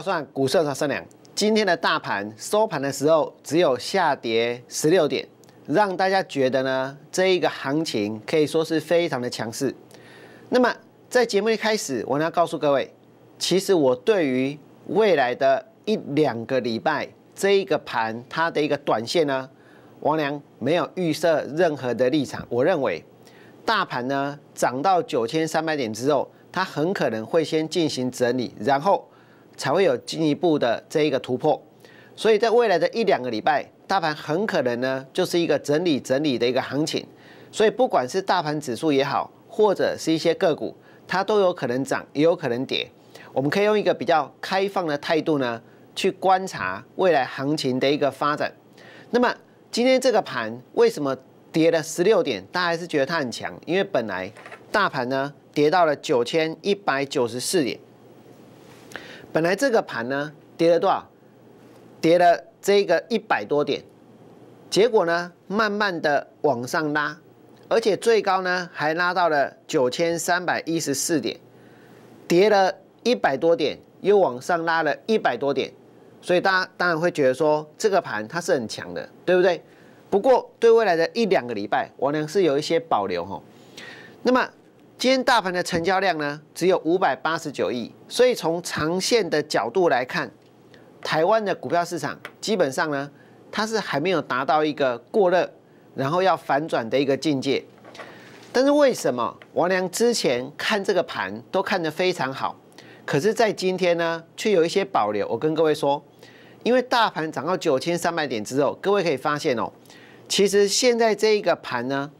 算股市才三量。今天的大盘收盘的时候只有下跌十六点，让大家觉得呢，这一个行情可以说是非常的强势。那么在节目一开始，我要告诉各位，其实我对于未来的一两个礼拜，这一个盘它的一个短线呢，王良没有预设任何的立场。我认为大盘呢涨到九千三百点之后，它很可能会先进行整理，然后。才会有进一步的这一个突破，所以在未来的一两个礼拜，大盘很可能呢就是一个整理整理的一个行情，所以不管是大盘指数也好，或者是一些个股，它都有可能涨，也有可能跌。我们可以用一个比较开放的态度呢去观察未来行情的一个发展。那么今天这个盘为什么跌了十六点，大家还是觉得它很强？因为本来大盘呢跌到了九千一百九十四点。本来这个盘呢，跌了多少？跌了这个一百多点，结果呢，慢慢的往上拉，而且最高呢，还拉到了九千三百一十四点，跌了一百多点，又往上拉了一百多点，所以大家当然会觉得说，这个盘它是很强的，对不对？不过对未来的一两个礼拜，我呢是有一些保留哈。那么。今天大盘的成交量呢只有五百八十九亿，所以从长线的角度来看，台湾的股票市场基本上呢，它是还没有达到一个过热，然后要反转的一个境界。但是为什么王良之前看这个盘都看得非常好，可是，在今天呢，却有一些保留。我跟各位说，因为大盘涨到九千三百点之后，各位可以发现哦，其实现在这一个盘呢。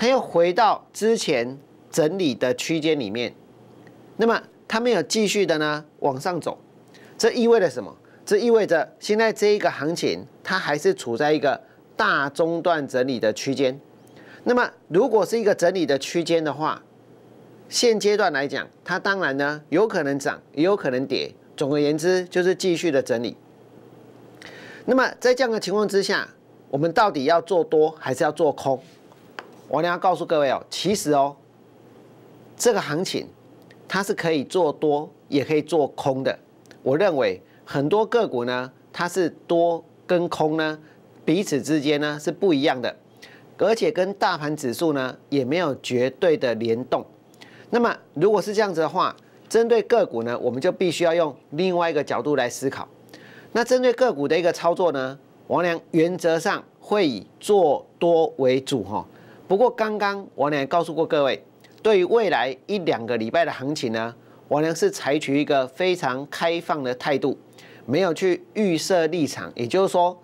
它又回到之前整理的区间里面，那么它没有继续的呢往上走，这意味着什么？这意味着现在这一个行情它还是处在一个大中段整理的区间。那么如果是一个整理的区间的话，现阶段来讲，它当然呢有可能涨，也有可能跌。总而言之，就是继续的整理。那么在这样的情况之下，我们到底要做多还是要做空？王良要告诉各位哦，其实哦，这个行情它是可以做多也可以做空的。我认为很多个股呢，它是多跟空呢彼此之间呢是不一样的，而且跟大盘指数呢也没有绝对的联动。那么如果是这样子的话，针对个股呢，我们就必须要用另外一个角度来思考。那针对个股的一个操作呢，王良原则上会以做多为主哈。不过刚刚王良告诉过各位，对于未来一两个礼拜的行情呢，王呢是采取一个非常开放的态度，没有去预设立场。也就是说，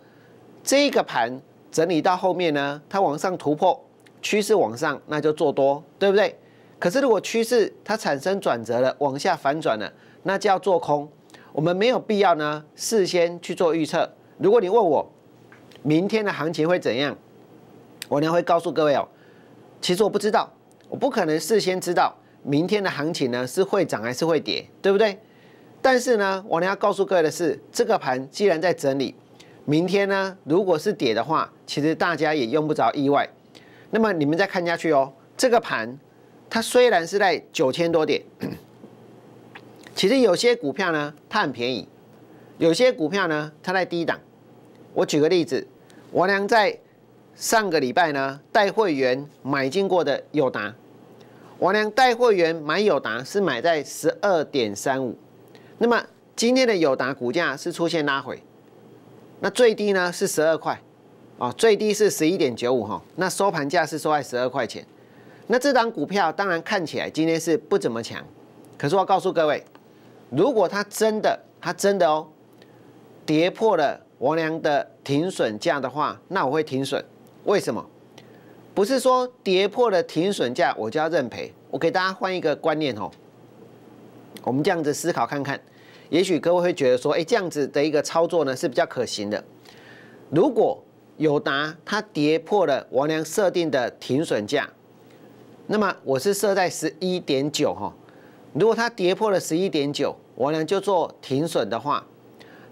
这个盘整理到后面呢，它往上突破，趋势往上，那就做多，对不对？可是如果趋势它产生转折了，往下反转了，那就要做空。我们没有必要呢事先去做预测。如果你问我明天的行情会怎样，王娘会告诉各位哦。其实我不知道，我不可能事先知道明天的行情呢是会涨还是会跌，对不对？但是呢，我呢要告诉各位的是，这个盘既然在整理，明天呢如果是跌的话，其实大家也用不着意外。那么你们再看下去哦，这个盘它虽然是在九千多点，其实有些股票呢它很便宜，有些股票呢它在低档。我举个例子，我俩在。上个礼拜呢，带会员买进过的友达，王良带会员买友达是买在十二点三五，那么今天的友达股价是出现拉回，那最低呢是十二块，哦，最低是十一点九五哈，那收盘价是收在十二块钱，那这档股票当然看起来今天是不怎么强，可是我告诉各位，如果它真的它真的哦，跌破了王良的停损价的话，那我会停损。为什么？不是说跌破了停损价我就要认赔？我给大家换一个观念哦，我们这样子思考看看，也许各位会觉得说，哎，这样子的一个操作呢是比较可行的。如果有拿它跌破了我良设定的停损价，那么我是设在十一点九哈，如果它跌破了十一点九，我俩就做停损的话。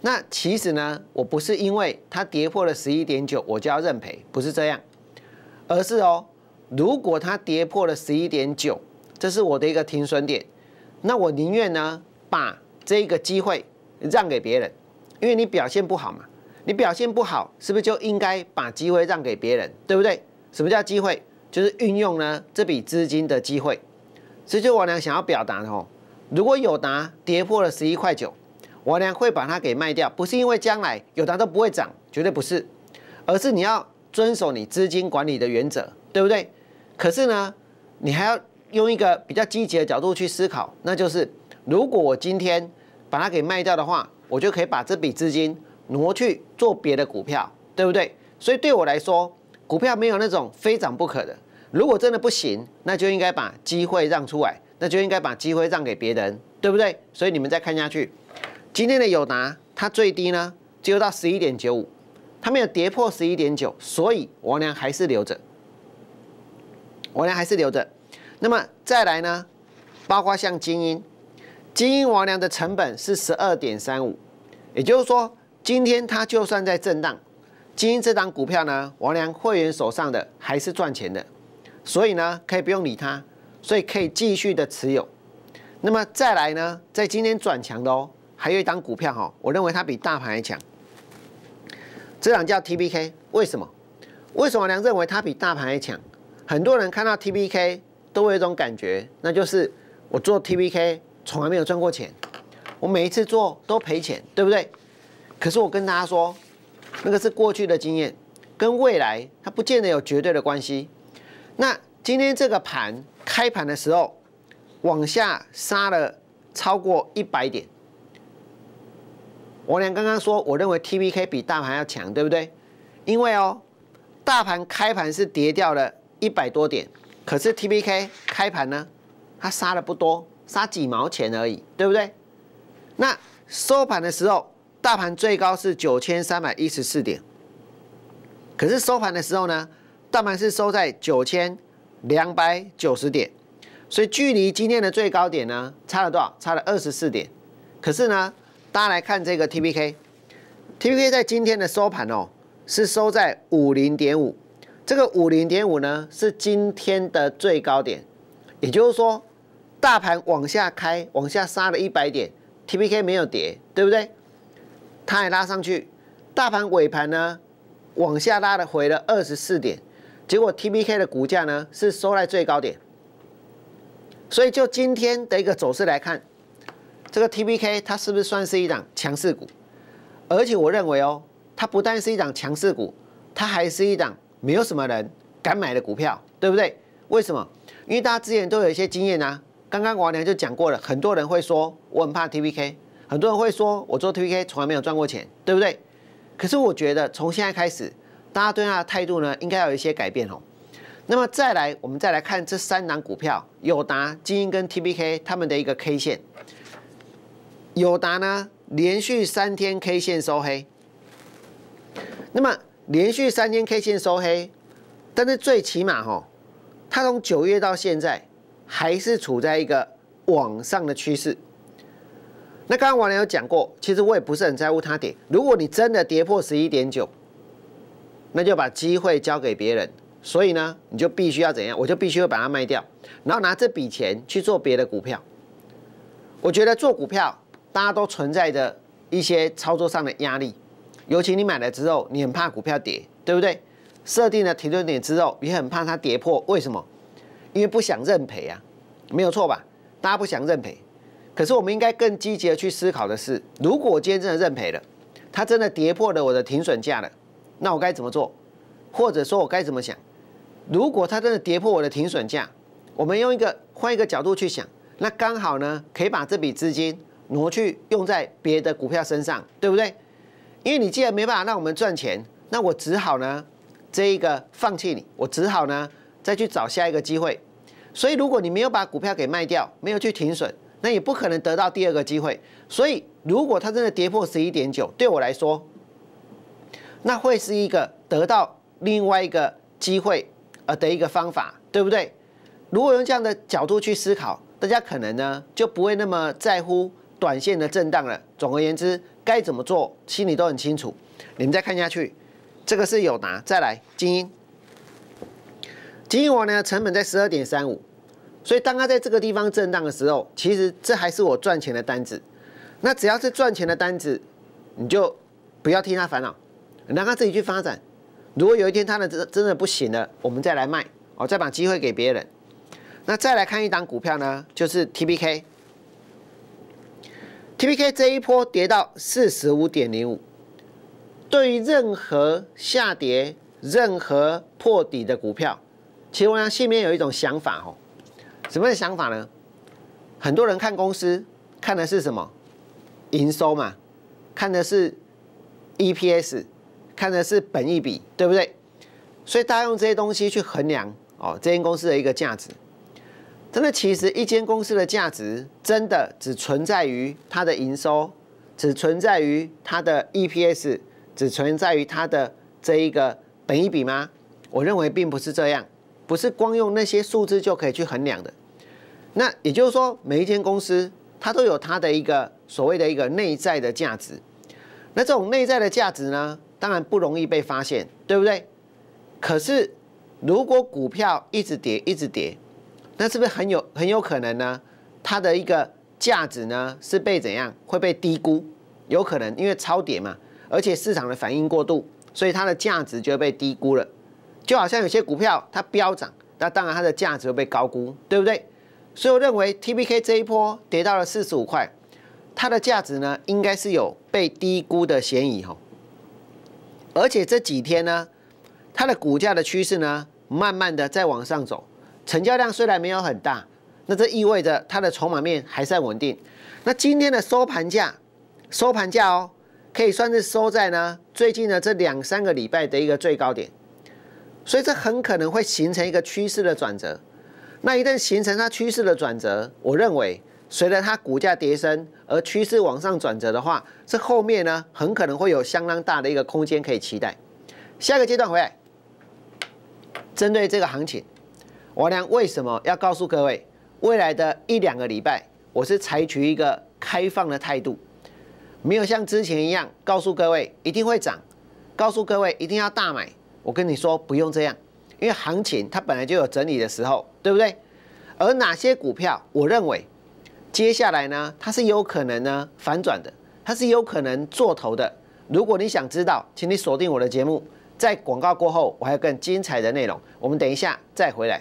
那其实呢，我不是因为它跌破了十一点九我就要认赔，不是这样，而是哦，如果它跌破了十一点九，这是我的一个停损点，那我宁愿呢把这个机会让给别人，因为你表现不好嘛，你表现不好是不是就应该把机会让给别人，对不对？什么叫机会？就是运用呢这笔资金的机会，这就我俩想要表达的哦。如果有达跌破了十一块九。我娘会把它给卖掉，不是因为将来有的都不会涨，绝对不是，而是你要遵守你资金管理的原则，对不对？可是呢，你还要用一个比较积极的角度去思考，那就是如果我今天把它给卖掉的话，我就可以把这笔资金挪去做别的股票，对不对？所以对我来说，股票没有那种非涨不可的。如果真的不行，那就应该把机会让出来，那就应该把机会让给别人，对不对？所以你们再看下去。今天的友达，它最低呢只有到十一点九五，它没有跌破十一点九，所以王良还是留着。王良还是留着。那么再来呢，包括像精英，精英王良的成本是十二点三五，也就是说今天它就算在震荡，精英这档股票呢，王良会员手上的还是赚钱的，所以呢可以不用理它，所以可以继续的持有。那么再来呢，在今天转强的哦。还有一张股票哈，我认为它比大盘还强。这档叫 T B K，为什么？为什么梁认为它比大盘还强？很多人看到 T B K 都会有一种感觉，那就是我做 T B K 从来没有赚过钱，我每一次做都赔钱，对不对？可是我跟大家说，那个是过去的经验，跟未来它不见得有绝对的关系。那今天这个盘开盘的时候，往下杀了超过一百点。我俩刚刚说，我认为 T B K 比大盘要强，对不对？因为哦，大盘开盘是跌掉了一百多点，可是 T B K 开盘呢，它杀的不多，杀几毛钱而已，对不对？那收盘的时候，大盘最高是九千三百一十四点，可是收盘的时候呢，大盘是收在九千两百九十点，所以距离今天的最高点呢，差了多少？差了二十四点，可是呢？大家来看这个 T P K，T P K 在今天的收盘哦，是收在五零点五。这个五零点五呢，是今天的最高点。也就是说，大盘往下开，往下杀了一百点，T P K 没有跌，对不对？它也拉上去。大盘尾盘呢，往下拉的，回了二十四点，结果 T P K 的股价呢，是收在最高点。所以就今天的一个走势来看。这个 T P K 它是不是算是一档强势股？而且我认为哦，它不但是一档强势股，它还是一档没有什么人敢买的股票，对不对？为什么？因为大家之前都有一些经验啊。刚刚王良就讲过了，很多人会说我很怕 T P K，很多人会说我做 T P K 从来没有赚过钱，对不对？可是我觉得从现在开始，大家对它的态度呢，应该有一些改变哦。那么再来，我们再来看这三档股票，友达、基因跟 T P K 它们的一个 K 线。友达呢，连续三天 K 线收黑。那么连续三天 K 线收黑，但是最起码哈，它从九月到现在还是处在一个往上的趋势。那刚刚王良有讲过，其实我也不是很在乎它跌。如果你真的跌破十一点九，那就把机会交给别人。所以呢，你就必须要怎样？我就必须要把它卖掉，然后拿这笔钱去做别的股票。我觉得做股票。大家都存在着一些操作上的压力，尤其你买了之后，你很怕股票跌，对不对？设定了停损点之后，也很怕它跌破，为什么？因为不想认赔啊，没有错吧？大家不想认赔，可是我们应该更积极的去思考的是，如果我今天真的认赔了，它真的跌破了我的停损价了，那我该怎么做？或者说，我该怎么想？如果它真的跌破我的停损价，我们用一个换一个角度去想，那刚好呢，可以把这笔资金。挪去用在别的股票身上，对不对？因为你既然没办法让我们赚钱，那我只好呢，这一个放弃你，我只好呢再去找下一个机会。所以如果你没有把股票给卖掉，没有去停损，那也不可能得到第二个机会。所以如果它真的跌破十一点九，对我来说，那会是一个得到另外一个机会呃的一个方法，对不对？如果用这样的角度去思考，大家可能呢就不会那么在乎。短线的震荡了。总而言之，该怎么做，心里都很清楚。你们再看下去，这个是有拿。再来，精英，精英我呢成本在十二点三五，所以当它在这个地方震荡的时候，其实这还是我赚钱的单子。那只要是赚钱的单子，你就不要替他烦恼，让他自己去发展。如果有一天他的真真的不行了，我们再来卖，哦，再把机会给别人。那再来看一档股票呢，就是 t b k T P K 这一波跌到四十五点零五，对于任何下跌、任何破底的股票，其实我里面有一种想法哦。什么想法呢？很多人看公司看的是什么？营收嘛，看的是 E P S，看的是本益比，对不对？所以大家用这些东西去衡量哦，这间公司的一个价值。真的，其实一间公司的价值，真的只存在于它的营收，只存在于它的 EPS，只存在于它的这一个本一比吗？我认为并不是这样，不是光用那些数字就可以去衡量的。那也就是说，每一间公司它都有它的一个所谓的一个内在的价值。那这种内在的价值呢，当然不容易被发现，对不对？可是如果股票一直跌，一直跌。那是不是很有很有可能呢？它的一个价值呢是被怎样会被低估？有可能因为超跌嘛，而且市场的反应过度，所以它的价值就会被低估了。就好像有些股票它飙涨，那当然它的价值会被高估，对不对？所以我认为 T B K 这一波跌到了四十五块，它的价值呢应该是有被低估的嫌疑哈。而且这几天呢，它的股价的趋势呢慢慢的在往上走。成交量虽然没有很大，那这意味着它的筹码面还算稳定。那今天的收盘价，收盘价哦，可以算是收在呢最近的这两三个礼拜的一个最高点，所以这很可能会形成一个趋势的转折。那一旦形成它趋势的转折，我认为随着它股价跌升而趋势往上转折的话，这后面呢很可能会有相当大的一个空间可以期待。下个阶段回来，针对这个行情。王良为什么要告诉各位，未来的一两个礼拜，我是采取一个开放的态度，没有像之前一样告诉各位一定会涨，告诉各位一定要大买。我跟你说不用这样，因为行情它本来就有整理的时候，对不对？而哪些股票，我认为接下来呢，它是有可能呢反转的，它是有可能做头的。如果你想知道，请你锁定我的节目，在广告过后，我还有更精彩的内容。我们等一下再回来。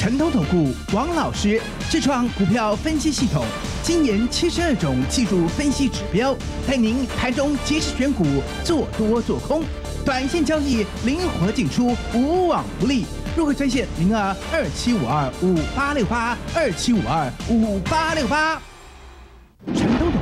城投投顾王老师自创股票分析系统，今研七十二种技术分析指标，带您盘中及时选股，做多做空，短线交易灵活进出，无往不利。入会专线零二二七五二五八六八二七五二五八六八。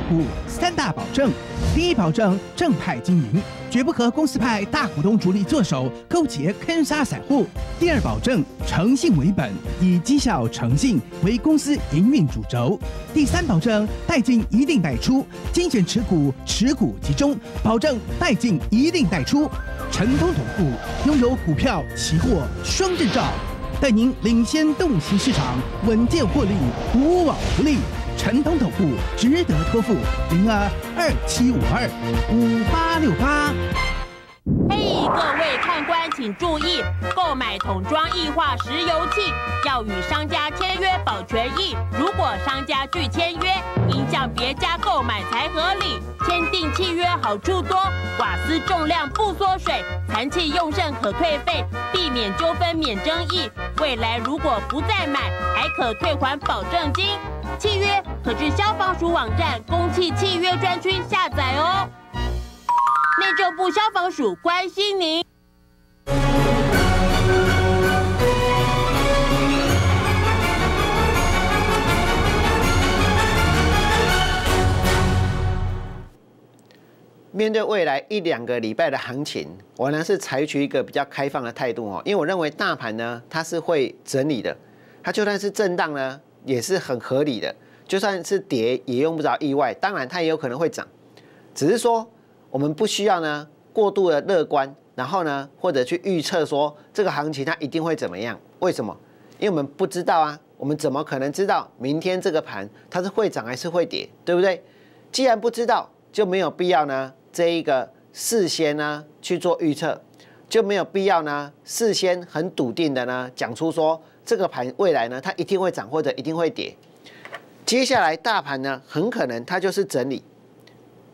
股，三大保证：第一保证正派经营，绝不和公司派大股东主力做手勾结坑杀散户；第二保证诚信为本，以绩效诚信为公司营运主轴；第三保证代进一定代出，精选持股，持股集中，保证代进一定代出。成功同富拥有股票、期货双证照，带您领先洞悉市场，稳健获利，无往不利。陈东桶户值得托付，零二二七五二五八六八。嘿，各位看官请注意，购买桶装液化石油气要与商家签约保权益。如果商家拒签约，应向别家购买才合理。签订契约好处多，瓦斯重量不缩水，残气用剩可退费，避免纠纷免争议。未来如果不再买，还可退还保证金。契约可至消防署网站公契契约专区下载哦。内政部消防署关心您。面对未来一两个礼拜的行情，我呢是采取一个比较开放的态度哦，因为我认为大盘呢它是会整理的，它就算是震荡呢。也是很合理的，就算是跌也用不着意外。当然，它也有可能会涨，只是说我们不需要呢过度的乐观，然后呢或者去预测说这个行情它一定会怎么样？为什么？因为我们不知道啊，我们怎么可能知道明天这个盘它是会涨还是会跌，对不对？既然不知道，就没有必要呢这一个事先呢去做预测，就没有必要呢事先很笃定的呢讲出说。这个盘未来呢，它一定会涨或者一定会跌。接下来大盘呢，很可能它就是整理，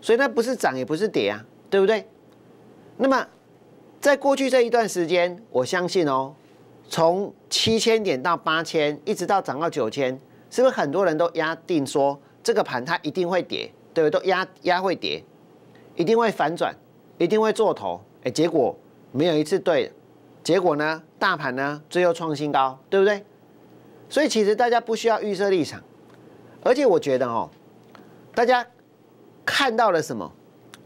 所以它不是涨也不是跌啊，对不对？那么在过去这一段时间，我相信哦，从七千点到八千，一直到涨到九千，是不是很多人都压定说这个盘它一定会跌，对不对？都压压会跌，一定会反转，一定会做头，哎，结果没有一次对。结果呢？大盘呢？最后创新高，对不对？所以其实大家不需要预设立场，而且我觉得哦，大家看到了什么，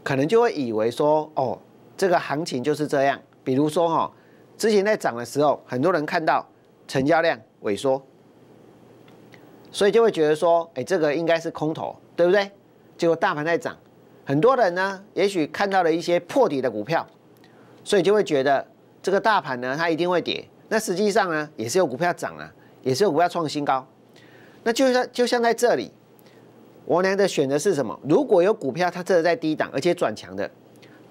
可能就会以为说哦，这个行情就是这样。比如说哈，之前在涨的时候，很多人看到成交量萎缩，所以就会觉得说，哎，这个应该是空头，对不对？结果大盘在涨，很多人呢，也许看到了一些破底的股票，所以就会觉得。这个大盘呢，它一定会跌。那实际上呢，也是有股票涨了，也是有股票创新高。那就像就像在这里，我娘的选择是什么？如果有股票它真的在低档而且转强的，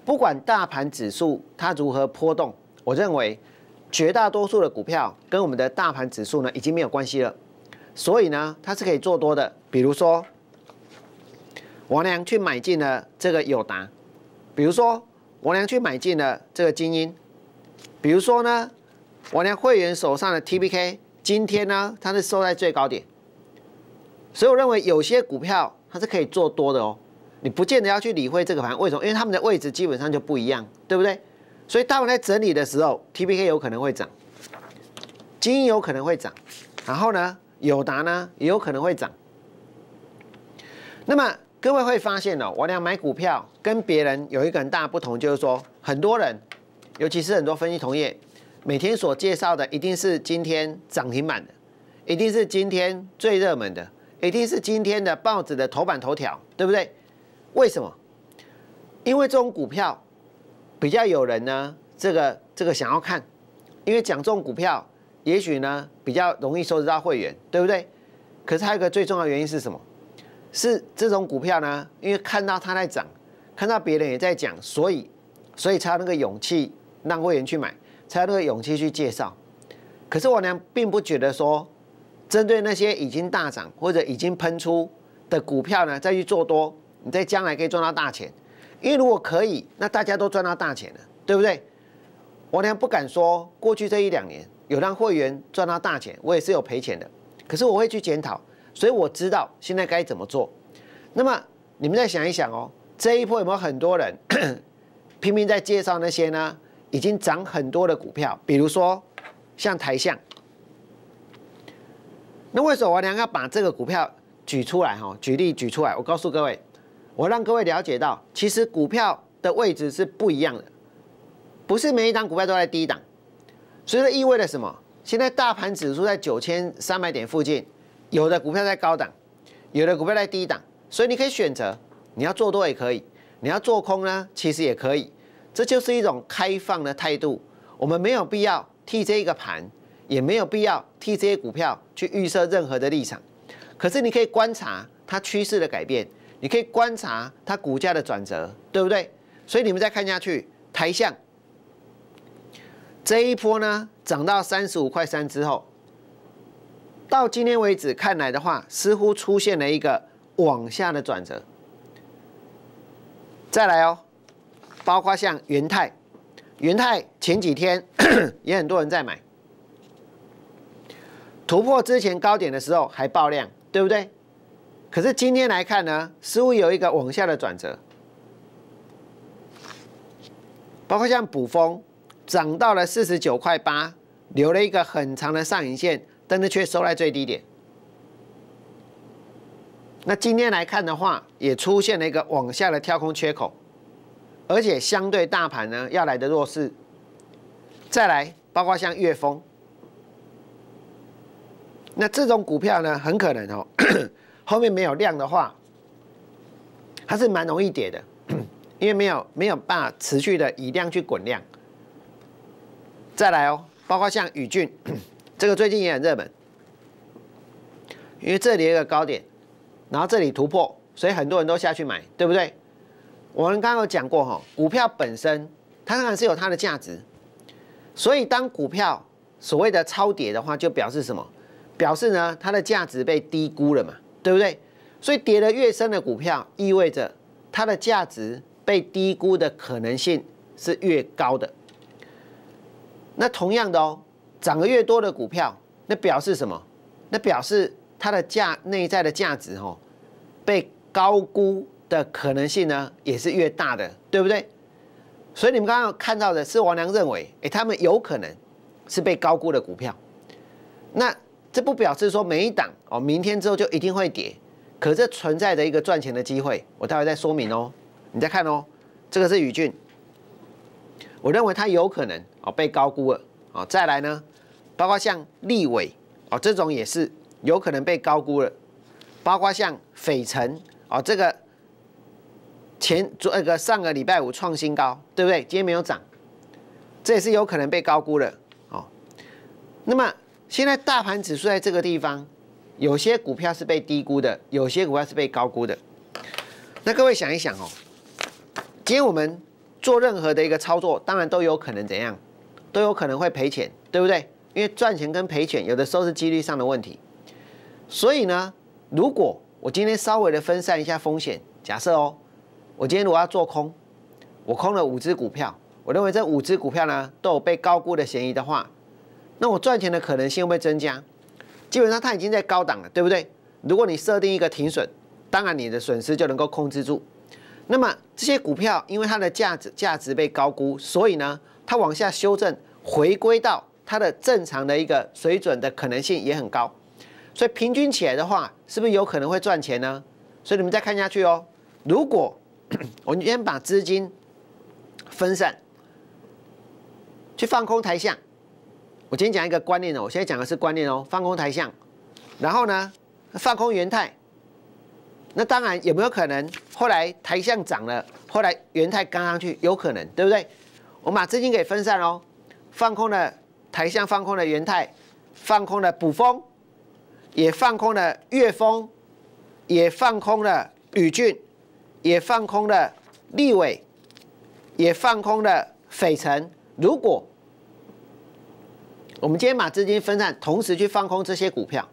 不管大盘指数它如何波动，我认为绝大多数的股票跟我们的大盘指数呢已经没有关系了。所以呢，它是可以做多的。比如说，我娘去买进了这个友达，比如说我娘去买进了这个精英。比如说呢，我连会员手上的 T B K 今天呢，它是收在最高点，所以我认为有些股票它是可以做多的哦，你不见得要去理会这个盘为什么，因为他们的位置基本上就不一样，对不对？所以大盘在整理的时候，T B K 有可能会涨，金有可能会涨，然后呢，友达呢也有可能会涨。那么各位会发现哦，我俩买股票跟别人有一个很大的不同，就是说很多人。尤其是很多分析同业每天所介绍的，一定是今天涨停板的，一定是今天最热门的，一定是今天的报纸的头版头条，对不对？为什么？因为这种股票比较有人呢，这个这个想要看，因为讲这种股票，也许呢比较容易收得到会员，对不对？可是还有一个最重要的原因是什么？是这种股票呢，因为看到它在涨，看到别人也在讲，所以所以才有那个勇气。让会员去买，才有那个勇气去介绍。可是我娘并不觉得说，针对那些已经大涨或者已经喷出的股票呢，再去做多，你在将来可以赚到大钱。因为如果可以，那大家都赚到大钱了，对不对？我娘不敢说，过去这一两年有让会员赚到大钱，我也是有赔钱的。可是我会去检讨，所以我知道现在该怎么做。那么你们再想一想哦，这一波有没有很多人 拼命在介绍那些呢？已经涨很多的股票，比如说像台象。那为什么我娘要把这个股票举出来哈？举例举出来，我告诉各位，我让各位了解到，其实股票的位置是不一样的，不是每一档股票都在低档。所以说意味着什么？现在大盘指数在九千三百点附近，有的股票在高档，有的股票在低档，所以你可以选择，你要做多也可以，你要做空呢，其实也可以。这就是一种开放的态度，我们没有必要替这一个盘，也没有必要替这股票去预设任何的立场。可是你可以观察它趋势的改变，你可以观察它股价的转折，对不对？所以你们再看下去，台向这一波呢，涨到三十五块三之后，到今天为止看来的话，似乎出现了一个往下的转折。再来哦。包括像元泰，元泰前几天 也很多人在买，突破之前高点的时候还爆量，对不对？可是今天来看呢，似乎有一个往下的转折。包括像补风，涨到了四十九块八，留了一个很长的上影线，但是却收在最低点。那今天来看的话，也出现了一个往下的跳空缺口。而且相对大盘呢，要来的弱势，再来包括像粤峰，那这种股票呢，很可能哦，后面没有量的话，它是蛮容易跌的，因为没有没有办法持续的以量去滚量。再来哦，包括像宇俊，这个最近也很热门，因为这里一个高点，然后这里突破，所以很多人都下去买，对不对？我们刚刚讲过，哈，股票本身它当然是有它的价值，所以当股票所谓的超跌的话，就表示什么？表示呢它的价值被低估了嘛，对不对？所以跌得越深的股票，意味着它的价值被低估的可能性是越高的。那同样的哦，涨得越多的股票，那表示什么？那表示它的价内在的价值哦被高估。的可能性呢，也是越大的，对不对？所以你们刚刚看到的是王良认为，哎，他们有可能是被高估的股票。那这不表示说每一档哦，明天之后就一定会跌，可这存在着一个赚钱的机会，我待会再说明哦。你再看哦，这个是宇俊，我认为他有可能哦被高估了啊。再来呢，包括像立伟哦这种也是有可能被高估了，包括像斐城哦这个。前昨那个上个礼拜五创新高，对不对？今天没有涨，这也是有可能被高估的哦。那么现在大盘指数在这个地方，有些股票是被低估的，有些股票是被高估的。那各位想一想哦，今天我们做任何的一个操作，当然都有可能怎样，都有可能会赔钱，对不对？因为赚钱跟赔钱有的时候是几率上的问题。所以呢，如果我今天稍微的分散一下风险，假设哦。我今天如果要做空，我空了五只股票，我认为这五只股票呢都有被高估的嫌疑的话，那我赚钱的可能性会增加。基本上它已经在高档了，对不对？如果你设定一个停损，当然你的损失就能够控制住。那么这些股票因为它的价值价值被高估，所以呢它往下修正回归到它的正常的一个水准的可能性也很高，所以平均起来的话，是不是有可能会赚钱呢？所以你们再看下去哦，如果。我们先把资金分散，去放空台象。我今天讲一个观念哦，我现在讲的是观念哦，放空台象，然后呢，放空元泰。那当然有没有可能后来台象涨了，后来元泰刚上去，有可能，对不对？我们把资金给分散哦，放空了台象，放空了元泰，放空了补风，也放空了越风，也放空了宇俊。也放空了立伟，也放空了斐城。如果我们今天把资金分散，同时去放空这些股票，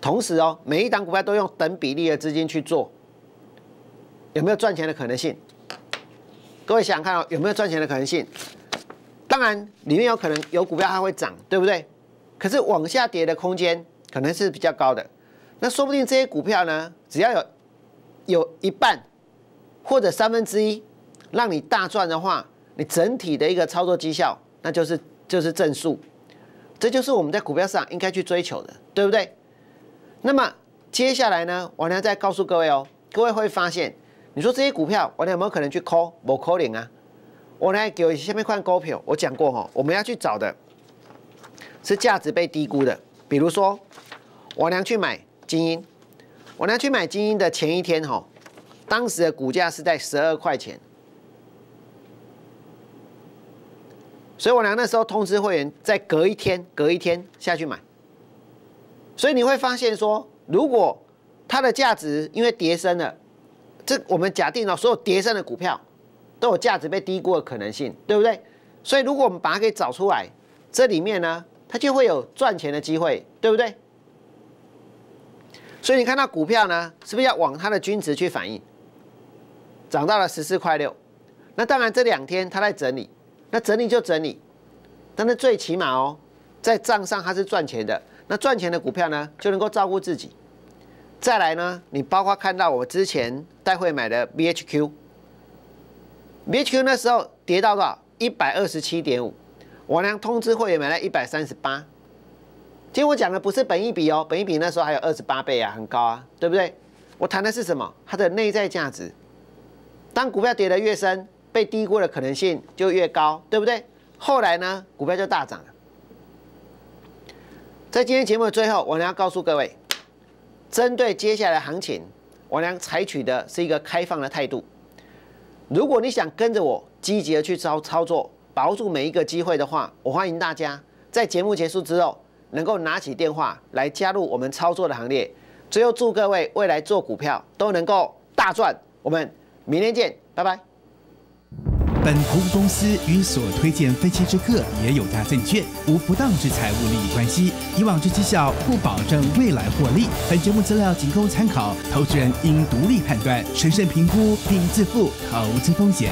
同时哦，每一档股票都用等比例的资金去做，有没有赚钱的可能性？各位想想看哦，有没有赚钱的可能性？当然，里面有可能有股票它会涨，对不对？可是往下跌的空间可能是比较高的。那说不定这些股票呢，只要有。有一半或者三分之一让你大赚的话，你整体的一个操作绩效那就是就是正数，这就是我们在股票上应该去追求的，对不对？那么接下来呢，我娘再告诉各位哦，各位会发现，你说这些股票，我娘有没有可能去抠某抠零啊？我呢给下面看股票，我讲过哈，我们要去找的是价值被低估的，比如说我娘去买精英。我拿去买金的前一天哈，当时的股价是在十二块钱，所以我拿那时候通知会员，再隔一天，隔一天下去买。所以你会发现说，如果它的价值因为跌升了，这我们假定了所有跌升的股票都有价值被低估的可能性，对不对？所以如果我们把它给找出来，这里面呢，它就会有赚钱的机会，对不对？所以你看到股票呢，是不是要往它的均值去反应？涨到了十四块六，那当然这两天它在整理，那整理就整理，但是最起码哦，在账上它是赚钱的，那赚钱的股票呢就能够照顾自己。再来呢，你包括看到我之前带会买的 B H Q，B H Q 那时候跌到多少？一百二十七点五，我呢通知会员买了一百三十八。今天我讲的不是本益比哦，本益比那时候还有二十八倍啊，很高啊，对不对？我谈的是什么？它的内在价值。当股票跌得越深，被低估的可能性就越高，对不对？后来呢，股票就大涨了。在今天节目的最后，我想要告诉各位，针对接下来行情，我将采取的是一个开放的态度。如果你想跟着我积极的去操操作，把握住每一个机会的话，我欢迎大家在节目结束之后。能够拿起电话来加入我们操作的行列。最后祝各位未来做股票都能够大赚。我们明天见，拜拜。本投资公司与所推荐分析之客也有大证券无不当之财务利益关系，以往之绩效不保证未来获利。本节目资料仅供参考，投资人应独立判断、审慎评估并自负投资风险。